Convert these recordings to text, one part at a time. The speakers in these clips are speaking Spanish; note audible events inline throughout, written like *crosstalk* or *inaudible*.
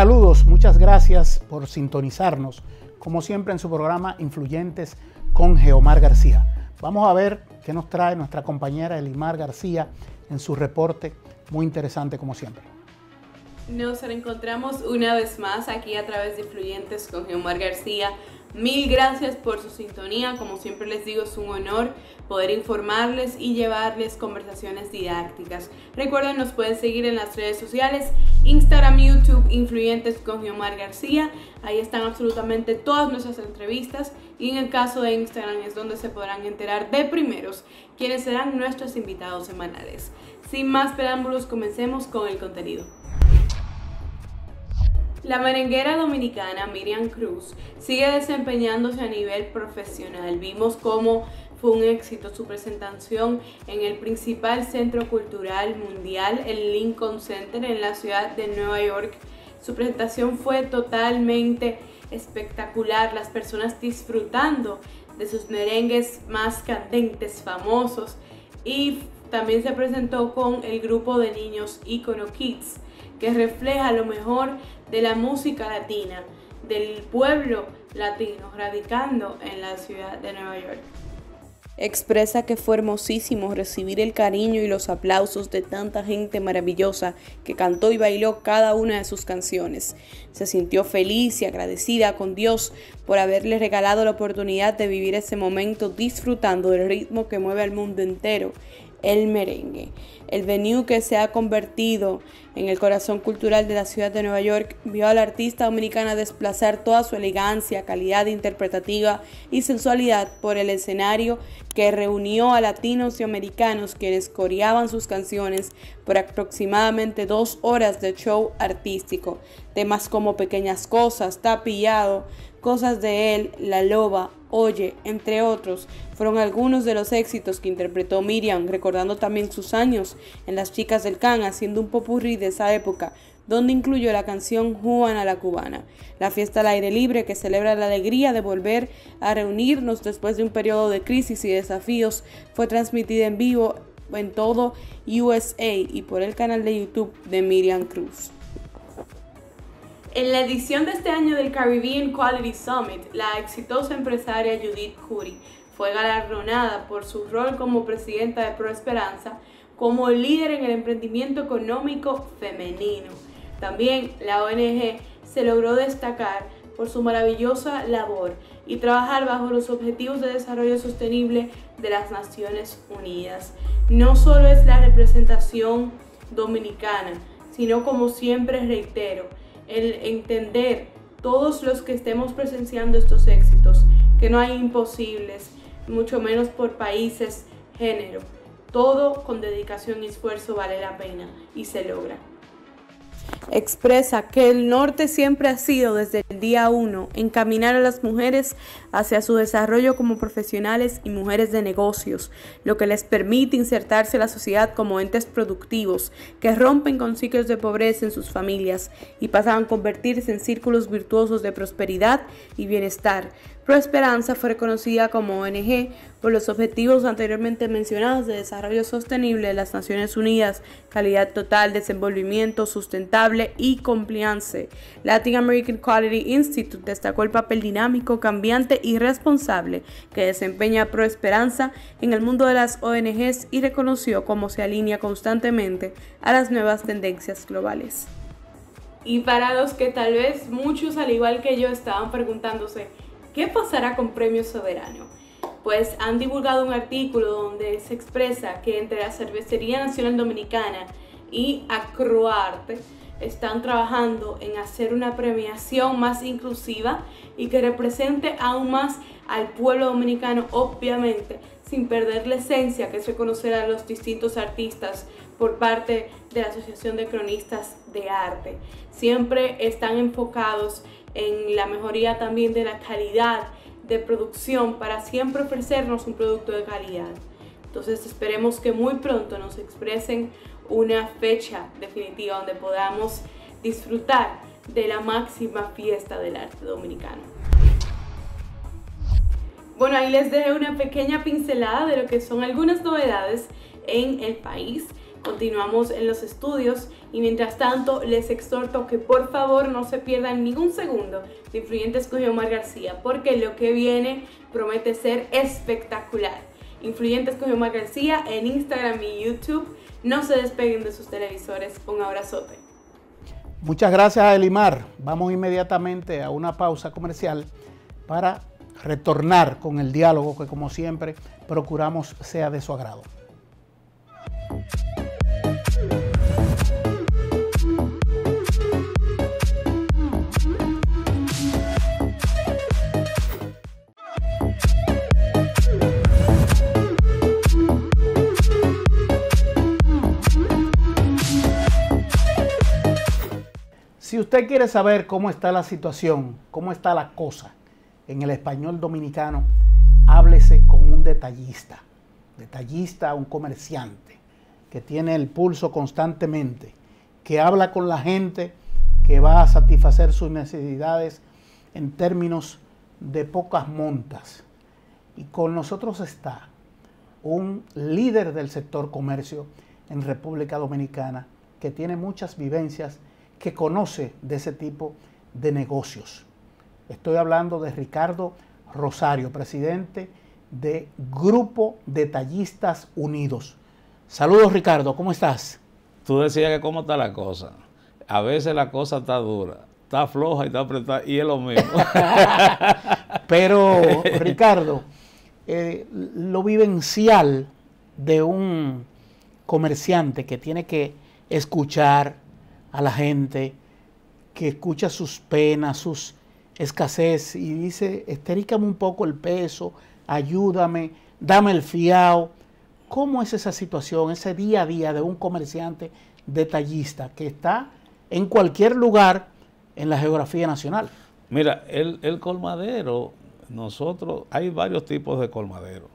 Saludos, muchas gracias por sintonizarnos, como siempre en su programa Influyentes con Geomar García. Vamos a ver qué nos trae nuestra compañera Elimar García en su reporte, muy interesante como siempre. Nos encontramos una vez más aquí a través de Influyentes con Geomar García Mil gracias por su sintonía, como siempre les digo es un honor poder informarles y llevarles conversaciones didácticas. Recuerden, nos pueden seguir en las redes sociales, Instagram, YouTube, Influyentes con Guiomar García. Ahí están absolutamente todas nuestras entrevistas y en el caso de Instagram es donde se podrán enterar de primeros quiénes serán nuestros invitados semanales. Sin más preámbulos, comencemos con el contenido. La merenguera dominicana Miriam Cruz sigue desempeñándose a nivel profesional. Vimos cómo fue un éxito su presentación en el principal centro cultural mundial, el Lincoln Center, en la ciudad de Nueva York. Su presentación fue totalmente espectacular, las personas disfrutando de sus merengues más candentes, famosos, y también se presentó con el grupo de niños Icono Kids, que refleja lo mejor de la música latina, del pueblo latino, radicando en la ciudad de Nueva York. Expresa que fue hermosísimo recibir el cariño y los aplausos de tanta gente maravillosa que cantó y bailó cada una de sus canciones. Se sintió feliz y agradecida con Dios por haberle regalado la oportunidad de vivir ese momento disfrutando del ritmo que mueve al mundo entero, el merengue. El venue que se ha convertido en el corazón cultural de la ciudad de Nueva York vio a la artista dominicana desplazar toda su elegancia, calidad interpretativa y sensualidad por el escenario que reunió a latinos y americanos quienes coreaban sus canciones por aproximadamente dos horas de show artístico. Temas como Pequeñas Cosas, Tapillado, Cosas de él, La Loba, Oye, entre otros, fueron algunos de los éxitos que interpretó Miriam, recordando también sus años en Las Chicas del Can, haciendo un popurrí de esa época, donde incluyó la canción a la Cubana, la fiesta al aire libre que celebra la alegría de volver a reunirnos después de un periodo de crisis y desafíos, fue transmitida en vivo en todo USA y por el canal de YouTube de Miriam Cruz. En la edición de este año del Caribbean Quality Summit, la exitosa empresaria Judith Curry fue galardonada por su rol como presidenta de ProEsperanza como líder en el emprendimiento económico femenino. También la ONG se logró destacar por su maravillosa labor y trabajar bajo los objetivos de desarrollo sostenible de las Naciones Unidas. No solo es la representación dominicana, sino como siempre reitero, el entender todos los que estemos presenciando estos éxitos, que no hay imposibles, mucho menos por países, género. Todo con dedicación y esfuerzo vale la pena y se logra expresa que el norte siempre ha sido desde el día uno encaminar a las mujeres hacia su desarrollo como profesionales y mujeres de negocios, lo que les permite insertarse en la sociedad como entes productivos que rompen con ciclos de pobreza en sus familias y pasan a convertirse en círculos virtuosos de prosperidad y bienestar, ProEsperanza fue reconocida como ONG por los objetivos anteriormente mencionados de desarrollo sostenible de las Naciones Unidas, calidad total, desenvolvimiento sustentable y compliance. Latin American Quality Institute destacó el papel dinámico, cambiante y responsable que desempeña ProEsperanza en el mundo de las ONGs y reconoció cómo se alinea constantemente a las nuevas tendencias globales. Y para los que tal vez muchos, al igual que yo, estaban preguntándose, ¿Qué pasará con Premio Soberano? Pues han divulgado un artículo donde se expresa que entre la Cervecería Nacional Dominicana y Acroarte están trabajando en hacer una premiación más inclusiva y que represente aún más al pueblo dominicano, obviamente, sin perder la esencia que se reconocer a los distintos artistas por parte de la Asociación de Cronistas de Arte. Siempre están enfocados en la mejoría también de la calidad de producción para siempre ofrecernos un producto de calidad. Entonces esperemos que muy pronto nos expresen una fecha definitiva donde podamos disfrutar de la máxima fiesta del arte dominicano. Bueno, ahí les dejé una pequeña pincelada de lo que son algunas novedades en el país. Continuamos en los estudios y mientras tanto les exhorto que por favor no se pierdan ningún segundo de Influyentes con Omar García porque lo que viene promete ser espectacular. Influyentes con Omar García en Instagram y YouTube. No se despeguen de sus televisores. Un abrazote. Muchas gracias a Elimar. Vamos inmediatamente a una pausa comercial para retornar con el diálogo que como siempre procuramos sea de su agrado. usted quiere saber cómo está la situación, cómo está la cosa en el español dominicano, háblese con un detallista, detallista, un comerciante que tiene el pulso constantemente, que habla con la gente, que va a satisfacer sus necesidades en términos de pocas montas. Y con nosotros está un líder del sector comercio en República Dominicana que tiene muchas vivencias que conoce de ese tipo de negocios. Estoy hablando de Ricardo Rosario, presidente de Grupo Detallistas Unidos. Saludos Ricardo, ¿cómo estás? Tú decías que cómo está la cosa. A veces la cosa está dura, está floja y está apretada y es lo mismo. *laughs* Pero Ricardo, eh, lo vivencial de un comerciante que tiene que escuchar, a la gente que escucha sus penas, sus escasez y dice, estéricame un poco el peso, ayúdame, dame el fiao. ¿Cómo es esa situación, ese día a día de un comerciante detallista que está en cualquier lugar en la geografía nacional? Mira, el, colmadero, nosotros, hay varios tipos de colmadero.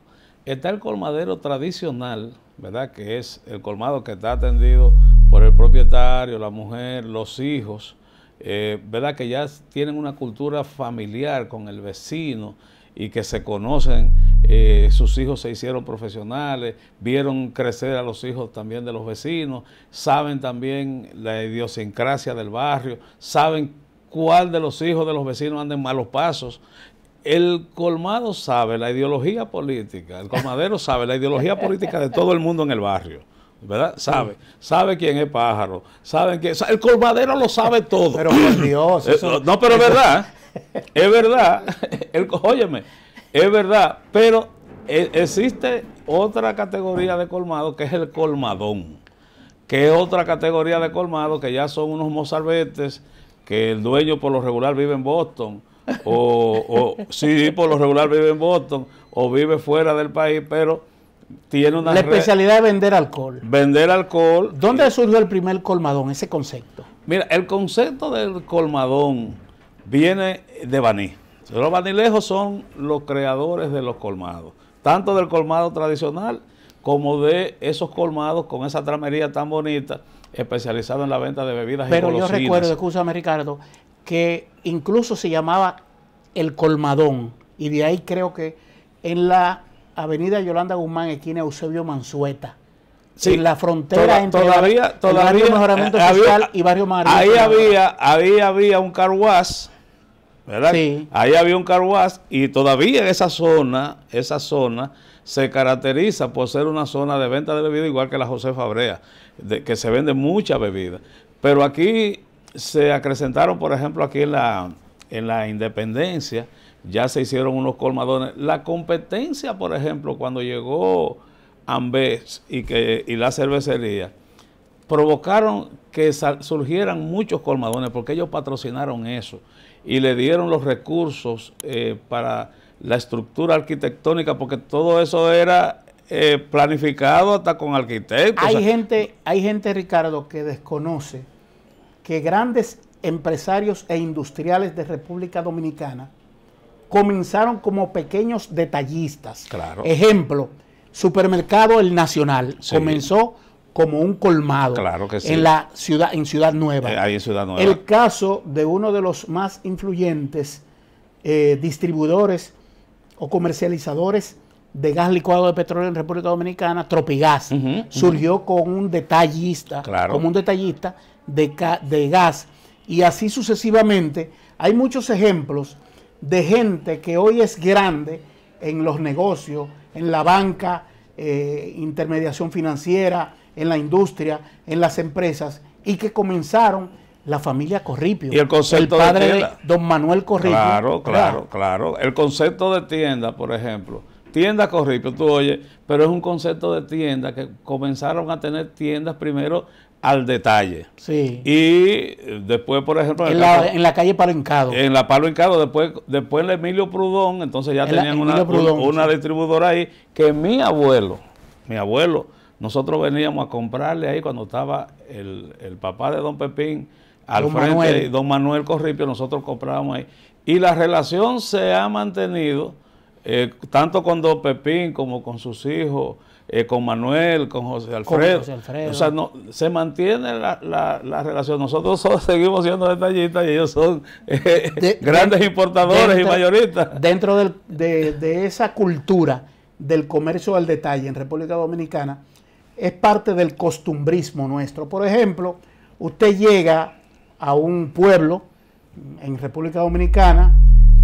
Está el colmadero tradicional, ¿verdad? Que es el colmado que está atendido por el propietario, la mujer, los hijos, eh, ¿verdad? Que ya tienen una cultura familiar con el vecino y que se conocen, eh, sus hijos se hicieron profesionales, vieron crecer a los hijos también de los vecinos, saben también la idiosincrasia del barrio, saben cuál de los hijos de los vecinos anda en malos pasos. El colmado sabe la ideología política, el colmadero sabe la ideología política de todo el mundo en el barrio. ¿verdad? Sabe, sabe quién es pájaro, saben que el colmadero lo sabe todo. Pero por *coughs* Dios, eh, no, pero es verdad, es verdad, *laughs* óyeme, es verdad, pero e, existe otra categoría de colmado que es el colmadón, que es otra categoría de colmado que ya son unos mozalbetes que el dueño por lo regular vive en Boston. O, o sí, por lo regular vive en Boston o vive fuera del país, pero la especialidad de vender alcohol. Vender alcohol. ¿Dónde surgió el primer colmadón, ese concepto? Mira, el concepto del colmadón viene de Baní. Los banilejos son los creadores de los colmados, tanto del colmado tradicional como de esos colmados con esa tramería tan bonita, especializada en la venta de bebidas Pero y Pero yo recuerdo, escúchame Ricardo, que incluso se llamaba el colmadón, y de ahí creo que en la Avenida Yolanda Guzmán, esquina Eusebio Mansueta. Sí, en la frontera entre todavía, todavía, barrio mejoramiento eh, y barrio María. Ahí había, había un carguas, ¿verdad? Sí. Ahí había un carguas y todavía esa zona, esa zona se caracteriza por ser una zona de venta de bebida igual que la José Fabrea, de, que se vende mucha bebida. Pero aquí se acrecentaron, por ejemplo, aquí en la, en la Independencia, ya se hicieron unos colmadones. La competencia, por ejemplo, cuando llegó Ambés y, que, la cervecería, provocaron que surgieran muchos colmadones porque ellos patrocinaron eso y le dieron los recursos eh, para la estructura arquitectónica porque todo eso era eh, planificado hasta con arquitectos. Hay, gente, hay gente, Ricardo, que desconoce que grandes empresarios e industriales de República Dominicana comenzaron como pequeños detallistas. Claro. Ejemplo, supermercado El Nacional comenzó como un colmado en la ciudad eh, en Ciudad Nueva. El caso de uno de los más influyentes eh, distribuidores o comercializadores de gas licuado de petróleo en República Dominicana, Tropigas, surgió con un detallista, claro. como un detallista de gas y así sucesivamente. Hay muchos ejemplos de gente que hoy es grande en los negocios, en la banca, eh, intermediación financiera, en la industria, en las empresas, y que comenzaron la familia Corripio. Y el concepto padre de, don Manuel Corripio. Claro, claro, claro, claro. El concepto de tienda, por ejemplo, tienda Corripio, tú oyes, pero es un concepto de tienda que comenzaron a tener tiendas primero al detalle. Sí. Y eh, después, por ejemplo... En la, calle Palo En la Palo encado después, después Emilio Prudón, entonces ya tenían una, una, distribuidora ahí, que mi abuelo, mi abuelo, nosotros veníamos a comprarle ahí cuando estaba el, papá de don Pepín al frente, don Manuel Corripio, nosotros comprábamos ahí. Y la relación se ha mantenido, eh, tanto con don Pepín como con sus hijos, eh, con Manuel, con José Alfredo. Con José Alfredo. O sea, no, se mantiene la, relación. Nosotros *laughs* seguimos siendo detallistas y ellos son eh, grandes importadores y mayoristas. Dentro de, de esa cultura del comercio al detalle en República Dominicana, es parte del costumbrismo nuestro. Por ejemplo, usted llega a un pueblo en República Dominicana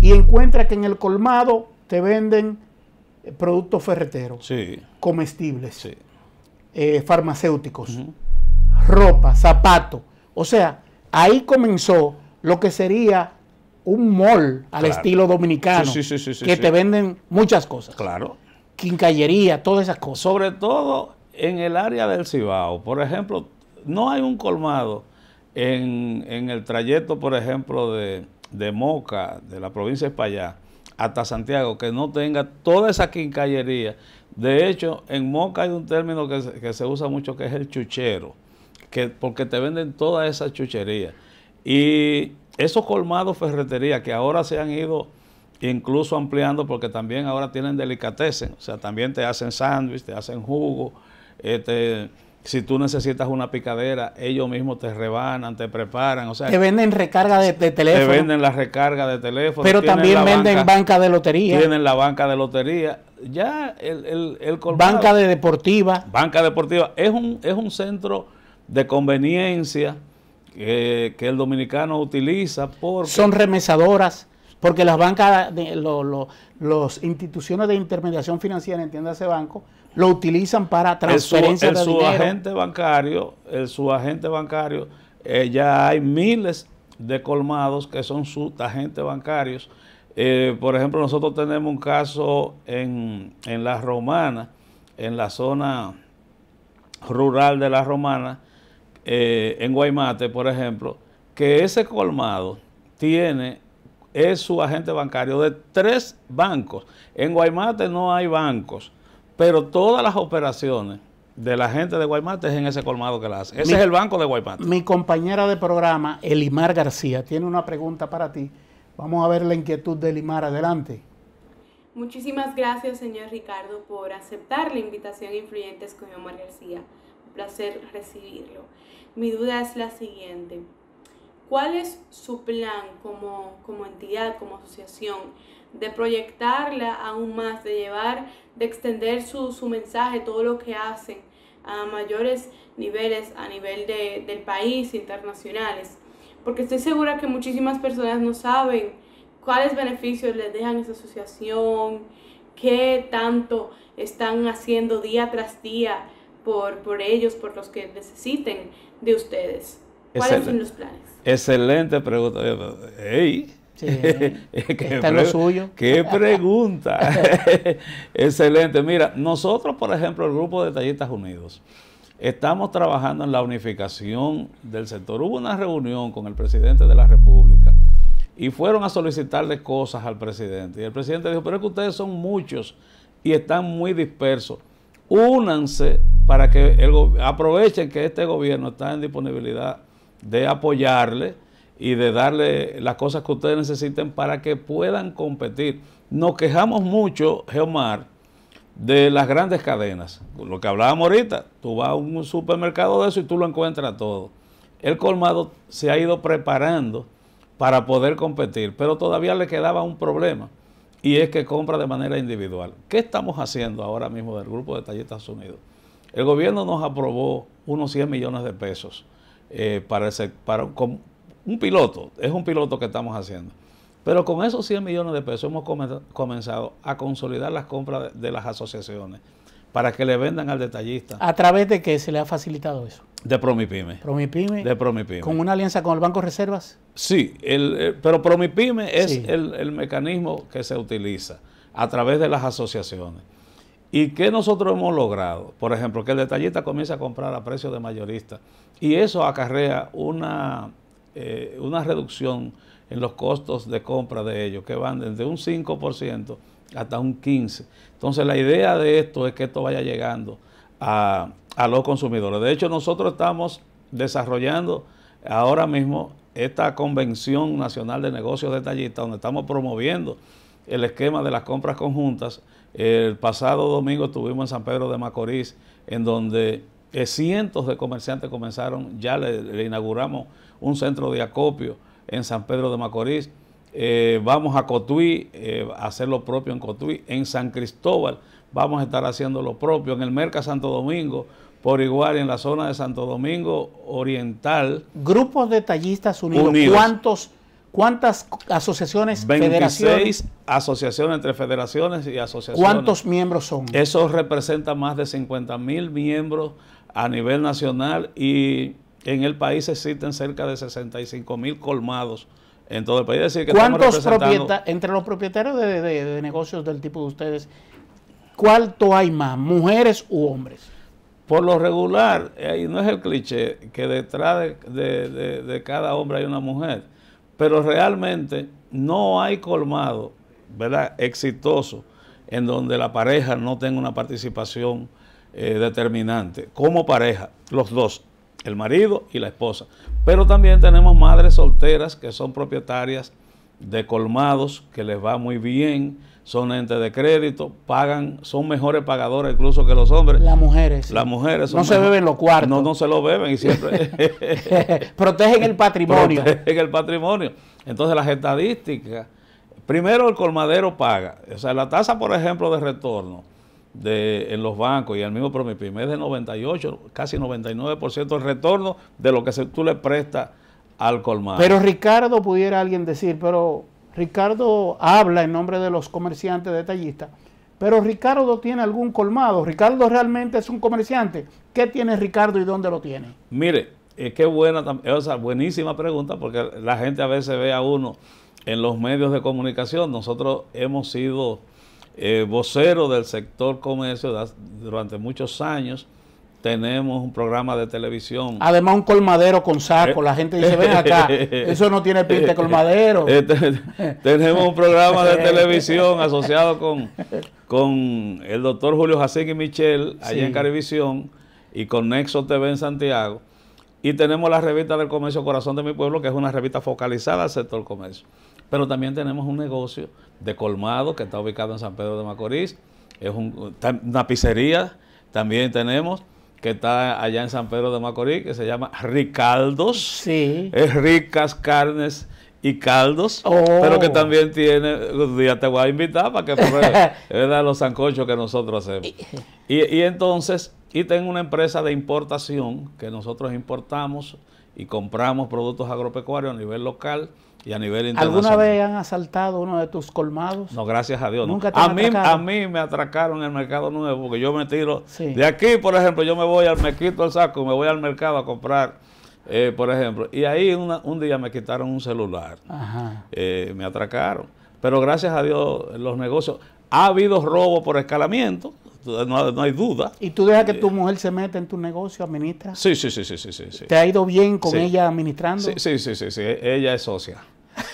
y encuentra que en el colmado te venden productos ferreteros, comestibles, eh, farmacéuticos, ropa, zapatos. O sea, ahí comenzó lo que sería un mall al estilo dominicano, que te venden muchas cosas. Claro. Quincallería, todas esas cosas. Sobre todo en el área del Cibao. Por ejemplo, no hay un colmado en, el trayecto, por ejemplo, de, Moca, de la provincia de Payá hasta Santiago, que no tenga toda esa quincallería. De hecho, en Moca hay un término que se, usa mucho que es el chuchero, que, porque te venden toda esa chuchería. Y esos colmados ferretería que ahora se han ido incluso ampliando porque también ahora tienen delicatessen, o sea, también te hacen sándwich, te hacen jugo, este si tú necesitas una picadera, ellos mismos te rebanan, te preparan. O sea, te venden recarga de, teléfono. Te venden la recarga de teléfono. Pero también venden banca, de lotería. Tienen la banca de lotería. Ya el, el, el Banca de deportiva. Banca deportiva. Es un, es un centro de conveniencia que, el dominicano utiliza. Son remesadoras porque las bancas, de, instituciones de intermediación financiera, entiende ese banco, lo utilizan para transferencia el, su, el, bancario, el subagente bancario, eh, ya hay miles de colmados que son subagentes bancarios. Eh, por ejemplo, nosotros tenemos un caso en, La Romana, en la zona rural de La Romana, eh, en Guaymate, por ejemplo, que ese colmado tiene es su agente bancario de tres bancos. En Guaymate no hay bancos. Pero todas las operaciones de la gente de Guaymate es en ese colmado que la hace. Ese es el banco de Guaymate. Mi compañera de programa, Elimar García, tiene una pregunta para ti. Vamos a ver la inquietud de Elimar. Adelante. Muchísimas gracias, señor Ricardo, por aceptar la invitación influyentes con Omar García. Un placer recibirlo. Mi duda es la siguiente. ¿Cuál es su plan como, como entidad, como asociación, de proyectarla aún más, de llevar, de extender su, mensaje, todo lo que hacen a mayores niveles, a nivel del país, internacionales. Porque estoy segura que muchísimas personas no saben cuáles beneficios les dejan esa asociación, qué tanto están haciendo día tras día por, por ellos, por los que necesiten de ustedes. ¿Cuáles son los planes? Excelente pregunta. Hey *laughs* está en lo suyo. ¡Qué pregunta! *laughs* *laughs* Excelente. Mira, nosotros, por ejemplo, el Grupo de Tallistas Unidos, estamos trabajando en la unificación del sector. Hubo una reunión con el presidente de la República y fueron a solicitarle cosas al presidente. Y el presidente dijo, pero es que ustedes son muchos y están muy dispersos. Únanse para que el, aprovechen que este gobierno está en disponibilidad de apoyarle y de darle las cosas que ustedes necesiten para que puedan competir. Nos quejamos mucho, Geomar, de las grandes cadenas. Lo que hablábamos ahorita, tú vas a un supermercado de eso y tú lo encuentras todo. El colmado se ha ido preparando para poder competir, pero todavía le quedaba un problema y es que compra de manera individual. ¿Qué estamos haciendo ahora mismo del Grupo de Taller Unidos? El gobierno nos aprobó unos 100 millones de pesos eh, para, ese. para, un piloto, es un piloto que estamos haciendo. Pero con esos 100 millones de pesos hemos comenzado a consolidar las compras de las asociaciones para que le vendan al detallista. ¿A través de qué se le ha facilitado eso? De Promipyme. Promipyme. De Promipyme. ¿Con una alianza con el Banco Reservas? Sí, el, eh, pero Promipyme es el, el, mecanismo que se utiliza a través de las asociaciones. ¿Y qué nosotros hemos logrado? Por ejemplo, que el detallista comience a comprar a precio de mayorista y eso acarrea una eh, una reducción en los costos de compra de ellos, que van desde un 5% hasta un 15%. Entonces la idea de esto es que esto vaya llegando a, los consumidores. De hecho, nosotros estamos desarrollando ahora mismo esta Convención Nacional de Negocios Detallistas, donde estamos promoviendo el esquema de las compras conjuntas. El pasado domingo estuvimos en San Pedro de Macorís, en donde eh, cientos de comerciantes comenzaron, ya le inauguramos un centro de acopio en San Pedro de Macorís. Eh, vamos a Cotuí, eh, a hacer lo propio en Cotuí. En San Cristóbal vamos a estar haciendo lo propio. En el Merca Santo Domingo, por igual en la zona de Santo Domingo Oriental. Grupos de tallistas unidos. ¿Cuántas asociaciones? federaciones federaciones? asociaciones entre federaciones y asociaciones. ¿Cuántos miembros son? Eso representa más de 50 mil miembros a nivel nacional y en el país existen cerca de 65 mil colmados en todo el país. ¿Cuántos propietarios, entre los propietarios de, negocios del tipo de ustedes, cuánto hay más, mujeres u hombres? Por lo regular, eh, y no es el cliché, que detrás de, cada hombre hay una mujer, pero realmente no hay colmado, ¿verdad? Exitoso, en donde la pareja no tenga una participación eh, determinante, como pareja, los dos, el marido y la esposa. Pero también tenemos madres solteras que son propietarias de colmados, que les va muy bien, son entes de crédito, pagan, son mejores pagadores incluso que los hombres. Las mujeres. Las mujeres No se beben los cuartos. No, no se lo beben y siempre. *laughs* *laughs* Protegen el patrimonio. Protegen el patrimonio. Entonces las estadísticas. Primero el colmadero paga. O sea, la tasa, por ejemplo, de retorno de, en los bancos y al mismo Promipim es de 98, casi 99% el retorno de lo que tú le prestas al colmado. Pero Ricardo, pudiera alguien decir, pero Ricardo habla en nombre de los comerciantes detallistas, pero Ricardo tiene algún colmado. Ricardo realmente es un comerciante. ¿Qué tiene Ricardo y dónde lo tiene? Mire, eh, qué buena, esa buenísima pregunta, porque la gente a veces ve a uno en los medios de comunicación. Nosotros hemos sido eh, vocero del sector comercio durante muchos años. Tenemos un programa de televisión. Además, un colmadero con saco. Eh. La gente dice: Ven acá, *laughs* eso no tiene pinta de colmadero. Eh, tenemos un programa de *laughs* televisión asociado con, con el doctor Julio Jacín y Michelle allá en Carivisión, y con Nexo TV en Santiago. Y tenemos la revista del comercio Corazón de mi Pueblo, que es una revista focalizada al sector comercio. Pero también tenemos un negocio de colmado que está ubicado en San Pedro de Macorís. Es una pizzería. También tenemos que está allá en San Pedro de Macorís, que se llama Ricaldos. Sí. Es ricas carnes y caldos, oh. pero que también tiene, un te voy a invitar para que pruebe, *laughs* Los sancochos que nosotros hacemos. Y, y, entonces, y tengo una empresa de importación que nosotros importamos y compramos productos agropecuarios a nivel local ¿Alguna vez han asaltado uno de tus colmados? No, gracias a Dios. ¿Nunca a, mí, a mí me atracaron en el mercado nuevo, porque yo me tiro. De aquí, por ejemplo, yo me voy al, me quito el saco, me voy al mercado a comprar, eh, por ejemplo. Y ahí un día me quitaron un celular. Ajá. Eh, me atracaron. Pero gracias a Dios, los negocios. Ha habido robo por escalamiento no, hay duda. ¿Y tú dejas que tu eh, mujer se meta en tu negocio, administra? Sí, sí, sí, sí, sí. sí. ¿Te ha ido bien con ella administrando? Sí, sí, sí, sí, ella es socia.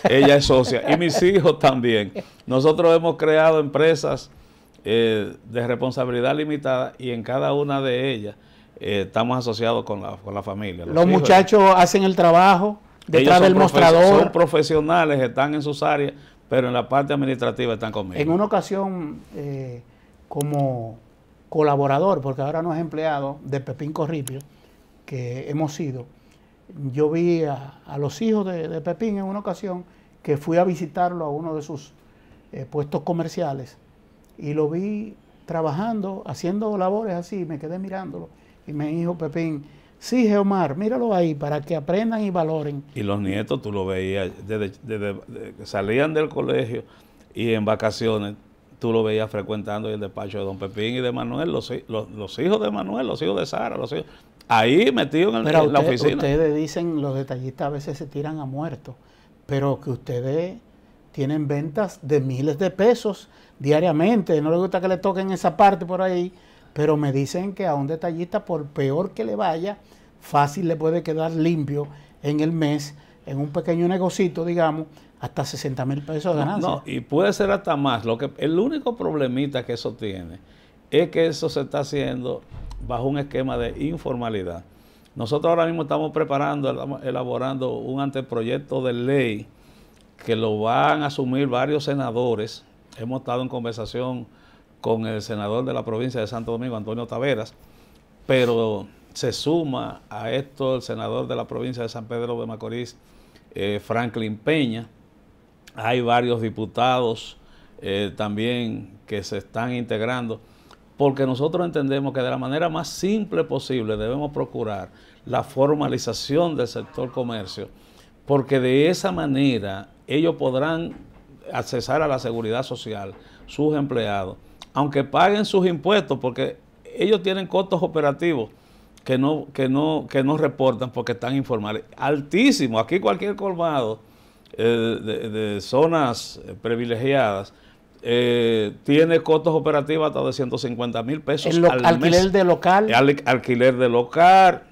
Ella es socia. y mis hijos también. Nosotros hemos creado empresas eh, de responsabilidad limitada y en cada una de ellas eh, estamos asociados con la, con la familia. Los, muchachos hacen el trabajo detrás del mostrador. Son profesionales, están en sus áreas, pero en la parte administrativa están conmigo. En una ocasión como colaborador, porque ahora no es empleado de Pepín Corripio, que hemos sido. Yo vi a, los hijos de, Pepín en una ocasión que fui a visitarlo a uno de sus eh, puestos comerciales y lo vi trabajando, haciendo labores así, me quedé mirándolo y me dijo Pepín, sí, Geomar, míralo ahí para que aprendan y valoren. Y los nietos tú lo veías, desde, salían del colegio y en vacaciones tú lo veías frecuentando el despacho de Don Pepín y de Manuel, los, hijos de Manuel, los hijos de Sara, los hijos. Ahí metido en, el, la oficina. Ustedes dicen, los detallistas a veces se tiran a muerto, pero que ustedes tienen ventas de miles de pesos diariamente. No les gusta que le toquen esa parte por ahí, pero me dicen que a un detallista, por peor que le vaya, fácil le puede quedar limpio en el mes, en un pequeño negocito, digamos, hasta 60 mil pesos de ganancia. No, y puede ser hasta más. Lo que, el único problemita que eso tiene es que eso se está haciendo bajo un esquema de informalidad. Nosotros ahora mismo estamos preparando, elaborando un anteproyecto de ley que lo van a asumir varios senadores. Hemos estado en conversación con el senador de la provincia de Santo Domingo, Antonio Taveras, pero se suma a esto el senador de la provincia de San Pedro de Macorís, eh, Franklin Peña hay varios diputados eh, también que se están integrando, porque nosotros entendemos que de la manera más simple posible debemos procurar la formalización del sector comercio, porque de esa manera ellos podrán accesar a la seguridad social, sus empleados, aunque paguen sus impuestos, porque ellos tienen costos operativos que no, que no, que no reportan porque están informales. Altísimo, aquí cualquier colmado eh, de, zonas privilegiadas, eh, tiene costos operativos hasta de 150 mil pesos. alquiler de local. Eh, alquiler de local.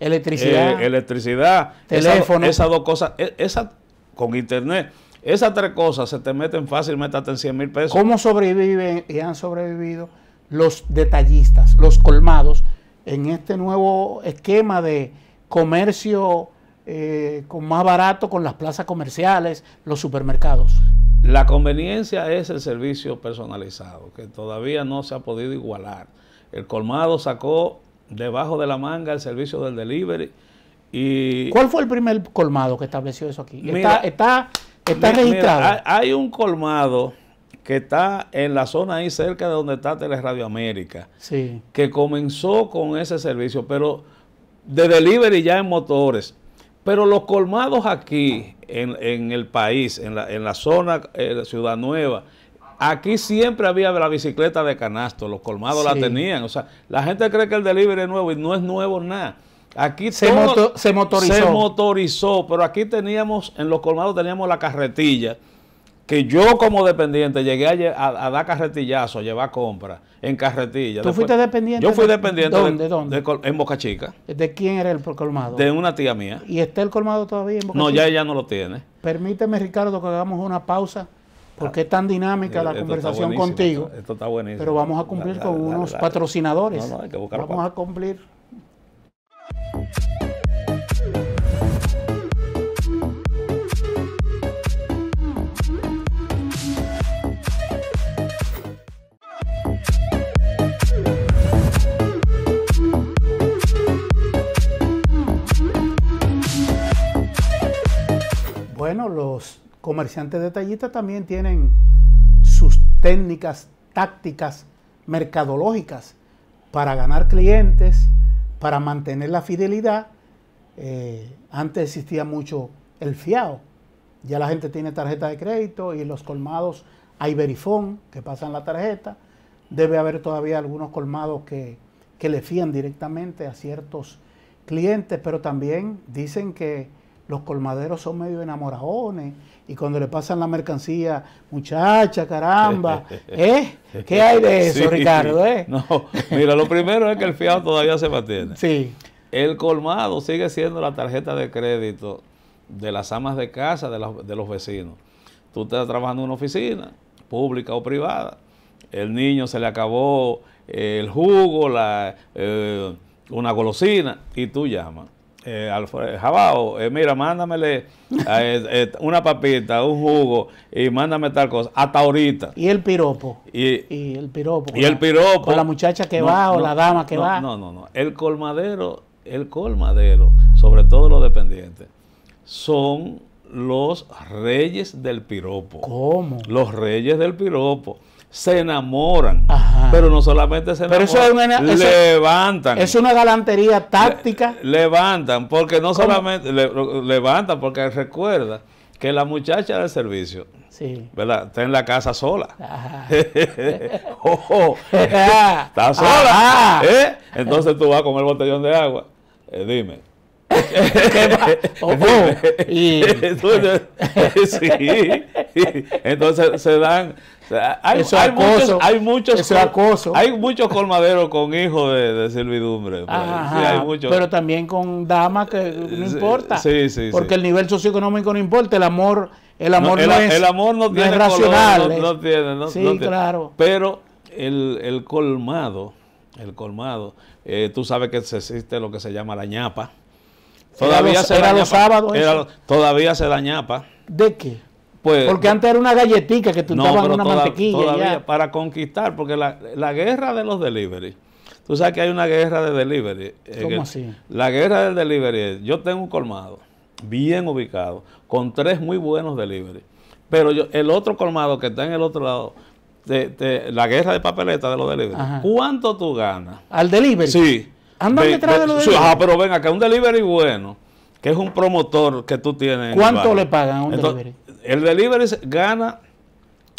Electricidad. electricidad. Teléfono. Esas, dos cosas. E, esa, con internet. Esas tres cosas se te meten fácilmente hasta en 100 mil pesos. ¿Cómo sobreviven y han sobrevivido los detallistas, los colmados, en este nuevo esquema de comercio eh, con más barato con las plazas comerciales, los supermercados. La conveniencia es el servicio personalizado, que todavía no se ha podido igualar. El colmado sacó debajo de la manga el servicio del delivery y... ¿Cuál fue el primer colmado que estableció eso aquí? está, registrado. hay un colmado que está en la zona ahí cerca de donde está Teleradio América, sí. que comenzó con ese servicio, pero de delivery ya en motores. Pero los colmados aquí, en, el país, en la, en la zona eh, Ciudad Nueva, aquí siempre había la bicicleta de canasto, los colmados la tenían. O sea, la gente cree que el delivery es nuevo y no es nuevo nada. Aquí se, se motorizó. Se motorizó, pero aquí teníamos, en los colmados teníamos la carretilla que yo como dependiente llegué a, a, dar carretillazo, a llevar compras en carretilla. ¿Tú fuiste dependiente? Yo fui dependiente. ¿Dónde? en Boca Chica. ¿De quién era el colmado? De una tía mía. ¿Y está el colmado todavía en Boca no, Chica? No, ya ella no lo tiene. Permíteme, Ricardo, que hagamos una pausa. Porque ah, es tan dinámica eh, la conversación contigo. Esto está buenísimo. Pero vamos a cumplir con unos patrocinadores. vamos a cumplir. bueno, los comerciantes detallistas también tienen sus técnicas, tácticas mercadológicas para ganar clientes, para mantener la fidelidad. Eh, antes existía mucho el fiao, Ya la gente tiene tarjeta de crédito y los colmados hay verifón que pasan la tarjeta. Debe haber todavía algunos colmados que, que le fían directamente a ciertos clientes, pero también dicen que los colmaderos son medio enamorajones y cuando le pasan la mercancía, muchacha, caramba, *laughs* ¿eh? ¿Qué hay de eso, Ricardo? ¿eh? No, mira, lo primero es que el fiado todavía se mantiene. Sí. El colmado sigue siendo la tarjeta de crédito de las amas de casa, de, los vecinos. Tú estás trabajando en una oficina, pública o privada, el niño se le acabó eh, el jugo, la, eh, una golosina, y tú llamas eh, Alfredo, Jabao, eh, mira, mándamele *laughs* eh, eh, una papita, un jugo y mándame tal cosa, hasta ahorita. Y el piropo. Y, el piropo. Y el piropo. Con la muchacha que va o la dama que va. No, no, no. El colmadero, el colmadero, sobre todo los dependientes, son los reyes del piropo. ¿Cómo? Los reyes del piropo se enamoran. Pero no solamente se enamoran, levantan. Es una galantería táctica. levantan, porque no solamente levantan, porque recuerda que la muchacha del servicio, sí. ¿verdad? Está en la casa sola. *laughs* *laughs* está sola. ¿Eh? Entonces tú vas con el botellón de agua. Eh, dime. *laughs* Oh, oh, *laughs* Entonces se dan. hay, muchos, hay muchos, hay muchos colmaderos con hijos de, servidumbre. Pues. Pero también con damas que no importa. porque el nivel socioeconómico no importa, el amor, el amor no, es, amor no, racional. Eh. sí, claro. Pero el, el colmado, el colmado, eh, tú sabes que existe lo que se llama la ñapa. Todavía era los, sábados. todavía se dañapa. ¿De qué? Pues, porque antes era una galletita que tú no, una mantequilla. Todavía para conquistar, porque la, guerra de los delivery. Tú sabes que hay una guerra de delivery. Eh, ¿Cómo así? La guerra del delivery es, yo tengo un colmado bien ubicado, con tres muy buenos delivery. Pero el otro colmado que está en el otro lado, la guerra de papeleta de los delivery, ¿cuánto tú ganas? ¿Al delivery? Sí. Andan detrás de, los delivery. Ah, pero venga, que un delivery bueno, que es un promotor que tú tienes. ¿Cuánto le pagan a un delivery? El delivery gana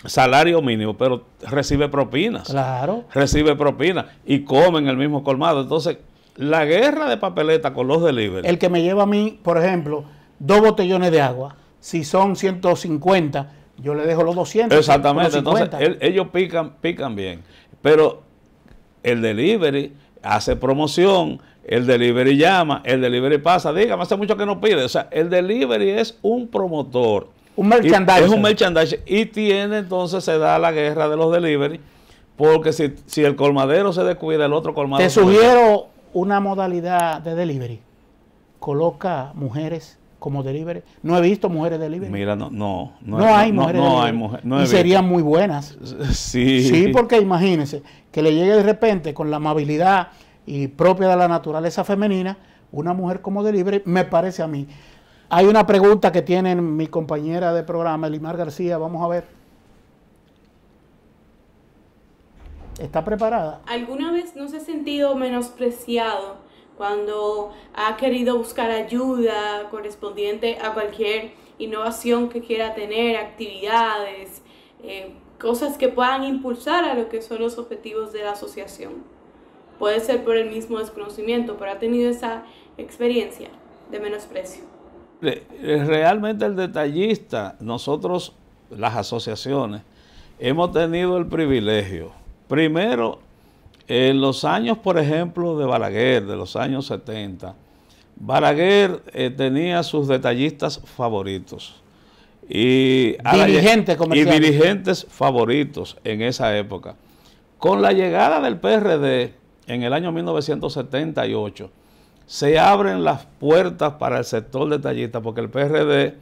salario mínimo, pero recibe propinas. Claro. Recibe propinas y comen el mismo colmado. Entonces, la guerra de papeleta con los delivery. El que me lleva a mí, por ejemplo, dos botellones de agua, si son 150, yo le dejo los 200. Exactamente, entonces ellos pican, pican bien. Pero el delivery hace promoción, el delivery llama, el delivery pasa, dígame, hace mucho que no pide. O sea, el delivery es un promotor. Un merchandising. Es un merchandising. Y tiene entonces, se da la guerra de los delivery, porque si, el colmadero se descuida, el otro colmadero. Te sugiero una modalidad de delivery. Coloca mujeres como delivery. No he visto mujeres delivery. Mira, no, no, no, hay mujeres. No, Hay mujeres y serían muy buenas. *laughs* Sí. Sí, porque imagínense que le llegue de repente con la amabilidad y propia de la naturaleza femenina una mujer como delivery, me parece a mí. Hay una pregunta que tiene mi compañera de programa, Elimar García, vamos a ver. ¿Está preparada? ¿Alguna vez no se ha sentido menospreciado? cuando ha querido buscar ayuda correspondiente a cualquier innovación que quiera tener, actividades, eh, cosas que puedan impulsar a lo que son los objetivos de la asociación. Puede ser por el mismo desconocimiento, pero ha tenido esa experiencia de menosprecio. Eh, realmente el detallista, nosotros, las asociaciones, hemos tenido el privilegio, primero, en los años, por ejemplo, de Balaguer, de los años 70, Balaguer eh, tenía sus detallistas favoritos. Y dirigentes comerciales. Y dirigentes favoritos en esa época. Con la llegada del PRD en el año 1978, se abren las puertas para el sector detallista, porque el PRD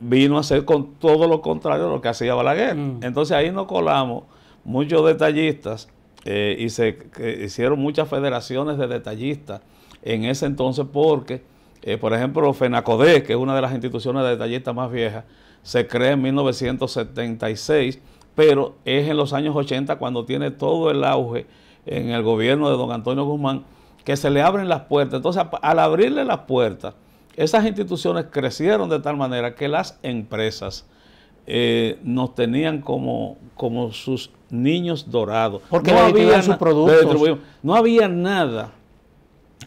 vino a hacer con todo lo contrario de lo que hacía Balaguer. Mm. Entonces ahí nos colamos muchos detallistas eh, y se hicieron muchas federaciones de detallistas en ese entonces porque, eh, por ejemplo, FENACODE, que es una de las instituciones de detallistas más viejas, se crea en 1976, pero es en los años 80 cuando tiene todo el auge en el gobierno de don Antonio Guzmán que se le abren las puertas. Entonces, al abrirle las puertas, esas instituciones crecieron de tal manera que las empresas eh, nos tenían como, como sus niños dorados. Porque no había sus productos. No había nada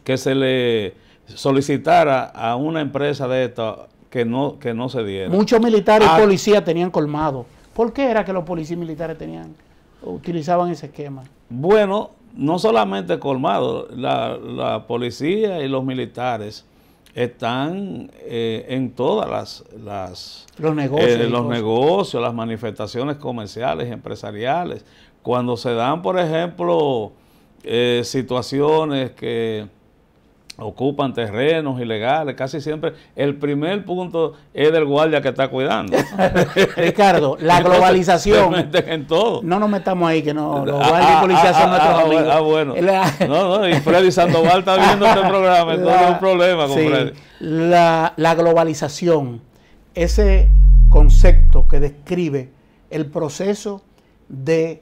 que se le solicitara a una empresa de esta que no, que no se diera. Muchos militares y ah. policías tenían colmado. ¿Por qué era que los policías y militares tenían, utilizaban ese esquema? Bueno, no solamente colmado, la, la policía y los militares están eh, en todas las, los, eh, negocios, los negocios, las manifestaciones comerciales, empresariales. Cuando se dan, por ejemplo, eh, situaciones que ocupan terrenos ilegales, casi siempre el primer punto es del guardia que está cuidando. *laughs* Ricardo, la globalización. No nos metamos ahí, que no, los ah, guardias y ah, policías son ah, nuestros amigos. Ah, bueno. no, no, y Freddy Sandoval está viendo este programa, entonces es un problema con Freddy. La, la globalización, ese concepto que describe el proceso de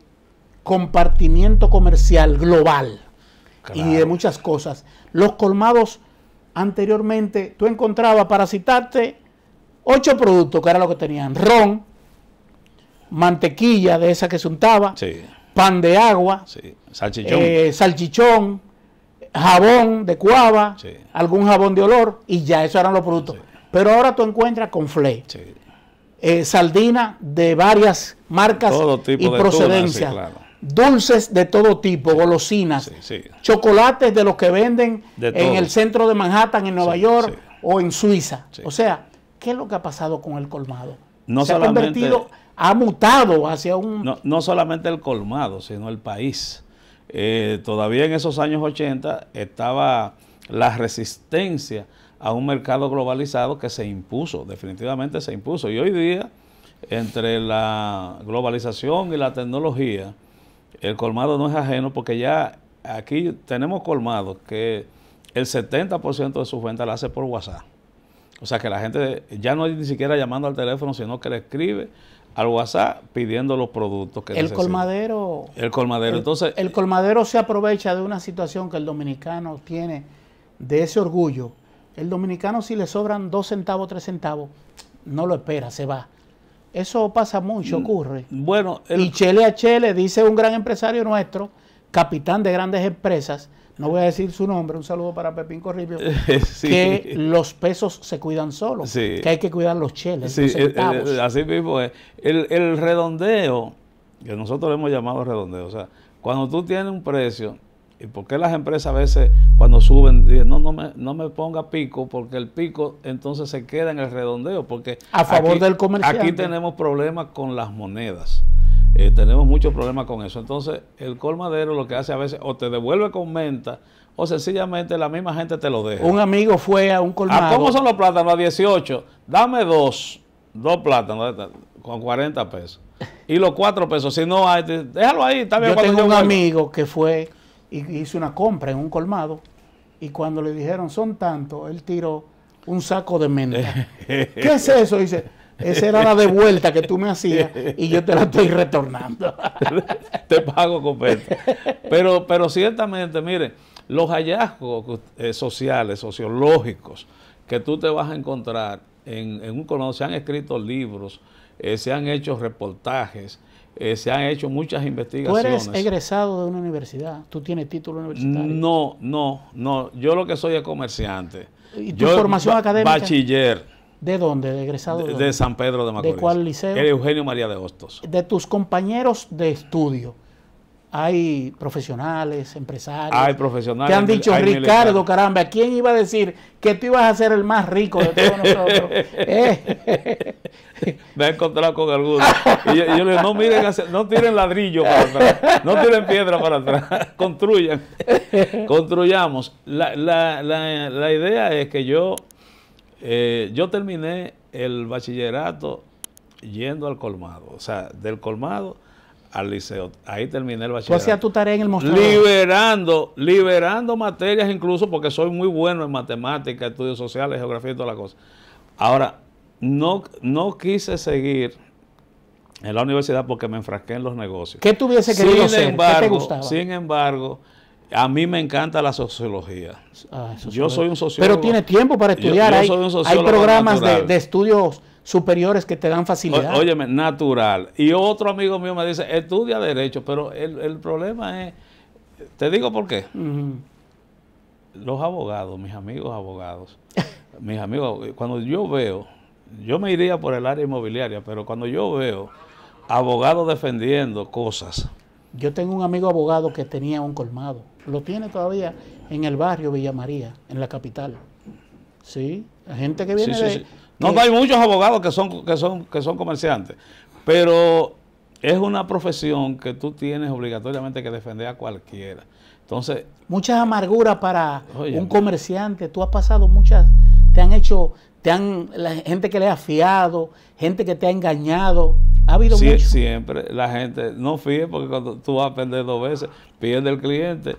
compartimiento comercial global y de muchas cosas los colmados anteriormente, tú encontrabas para citarte ocho productos que era lo que tenían: ron, mantequilla de esa que se untaba, pan de agua, eh, salchichón. jabón de cuava, algún jabón de olor y ya, esos eran los productos. Pero ahora tú encuentras con eh, saldina de varias marcas Todo tipo y de procedencias dulces de todo tipo, golosinas, chocolates de los que venden en el centro de Manhattan, en Nueva York o en Suiza. O sea, ¿qué es lo que ha pasado con el colmado? No Se ha convertido, ha mutado hacia un... No, solamente el colmado, sino el país. Eh, todavía en esos años 80 estaba la resistencia a un mercado globalizado que se impuso, definitivamente se impuso. Y hoy día, entre la globalización y la tecnología, el colmado no es ajeno porque ya aquí tenemos colmados que el 70% de sus ventas la hace por WhatsApp. O sea que la gente ya no es ni siquiera llamando al teléfono, sino que le escribe al WhatsApp pidiendo los productos que el colmadero el colmadero entonces el colmadero se aprovecha de una situación que el dominicano tiene de ese orgullo el dominicano si le sobran dos centavos tres centavos no lo espera se va eso pasa mucho, mm, ocurre. Bueno, el... Y Chele a Chele, dice un gran empresario nuestro, capitán de grandes empresas, no voy a decir su nombre, un saludo para Pepín Corripio, *laughs* que los pesos se cuidan solos, que hay que cuidar los cheles. Eh, eh, así mismo es. El, redondeo, que nosotros le hemos llamado redondeo, o sea, cuando tú tienes un precio ¿Y por qué las empresas a veces cuando suben dicen, no, no me, no me ponga pico porque el pico entonces se queda en el redondeo? Porque a favor del comercial. Aquí tenemos problemas con las monedas. Eh, tenemos muchos problemas con eso. Entonces, el colmadero lo que hace a veces o te devuelve con menta o sencillamente la misma gente te lo deja. Un amigo fue a un ah, colmado. ¿A cómo son los plátanos? A 18. Dame dos, dos plátanos con 40 pesos. Y los cuatro pesos, si no hay, déjalo ahí. Yo tengo un amigo que fue y hizo una compra en un colmado y cuando le dijeron son tantos, él tiró un saco de menta. *laughs* ¿Qué es eso? Dice, esa era la devuelta que tú me hacías y yo te la estoy retornando. *laughs* te pago con Pero, pero ciertamente, mire, los hallazgos eh, sociales, sociológicos que tú te vas a encontrar en, un colmado, se han escrito libros, eh, se han hecho reportajes, eh, se han hecho muchas investigaciones. Tú eres egresado de una universidad, tú tienes título universitario. No, no, no. Yo lo que soy es comerciante. ¿Y tu formación académica? Bachiller. ¿De dónde? ¿De egresado? De, San Pedro de Macorís. ¿De cuál liceo? El Eugenio María de Hostos. De tus compañeros de estudio hay profesionales, empresarios, hay profesionales, que han dicho, Ricardo, caramba, ¿quién iba a decir que tú ibas a ser el más rico de todos *laughs* nosotros? Eh. *laughs* Me he encontrado con algunos. Y yo, le digo, no miren, no tiren ladrillo para atrás, no tiren piedra para atrás, *laughs* construyan, construyamos. La, idea es que yo, eh, yo terminé el bachillerato yendo al colmado, o sea, del colmado al liceo. Ahí terminé el bachillerato. tu tarea en el mostrador. Liberando, liberando materias incluso porque soy muy bueno en matemáticas, estudios sociales, geografía y todas las cosas, Ahora, no, no quise seguir en la universidad porque me enfrasqué en los negocios. ¿Qué tuviese que sin Embargo, Sin embargo, a mí me encanta la sociología. Ah, yo soy un sociólogo. Pero tiene tiempo para estudiar. Yo, hay, hay, programas de, de, estudios superiores que te dan facilidad. óyeme, natural. Y otro amigo mío me dice, estudia derecho, pero el, problema es, te digo por qué. Los abogados, mis amigos abogados, *laughs* mis amigos, cuando yo veo, yo me iría por el área inmobiliaria, pero cuando yo veo abogados defendiendo cosas. Yo tengo un amigo abogado que tenía un colmado, lo tiene todavía en el barrio Villa María, en la capital. Sí, la gente que viene no, hay muchos abogados que son, que son, que son comerciantes, pero es una profesión que tú tienes obligatoriamente que defender a cualquiera. Entonces, muchas amarguras para un comerciante, tú has pasado muchas, te han hecho, te han, la gente que le ha fiado, gente que te ha engañado, ha habido bien. Siempre, la gente no fíe porque cuando tú vas a perder dos veces, pierde el cliente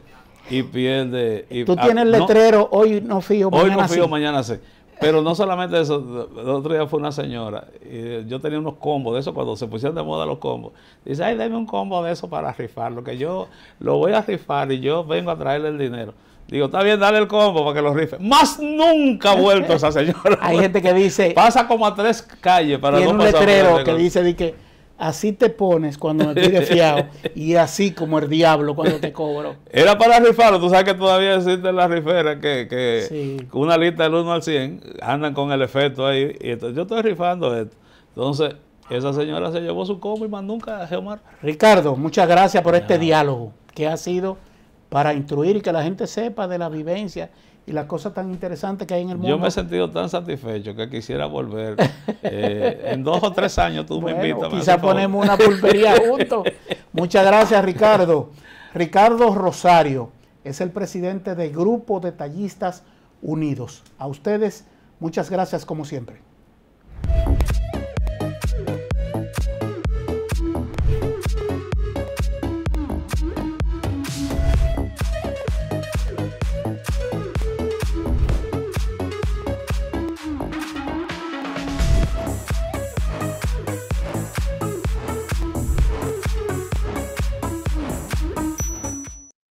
y pierde. tú tienes letrero, hoy no fío, hoy mañana no fío, mañana sí. Pero no solamente eso, el otro día fue una señora, y yo tenía unos combos de eso cuando se pusieron de moda los combos. Dice, ay, dame un combo de eso para rifar, lo que yo lo voy a rifar y yo vengo a traerle el dinero. Digo, está bien, dale el combo para que lo rife. Más nunca ha vuelto esa señora. *laughs* Hay gente que dice. Pasa como a tres calles para no un letrero que dice de que así te pones cuando me pides *laughs* fiado y así como el diablo cuando te cobro. Era para rifarlo, tú sabes que todavía existen las riferas que, que una lista del 1 al 100 andan con el efecto ahí. Y yo estoy rifando esto. Entonces, esa señora se llevó su combo y más nunca a Geomar. Ricardo, muchas gracias por este diálogo que ha sido para instruir y que la gente sepa de la vivencia y la cosa tan interesante que hay en el mundo. Yo me he sentido tan satisfecho que quisiera volver. Eh, en dos o tres años tú me invitas. Quizás ponemos una pulpería *laughs* juntos. Muchas gracias, Ricardo. Ricardo Rosario es el presidente del Grupo Detallistas Unidos. A ustedes, muchas gracias como siempre.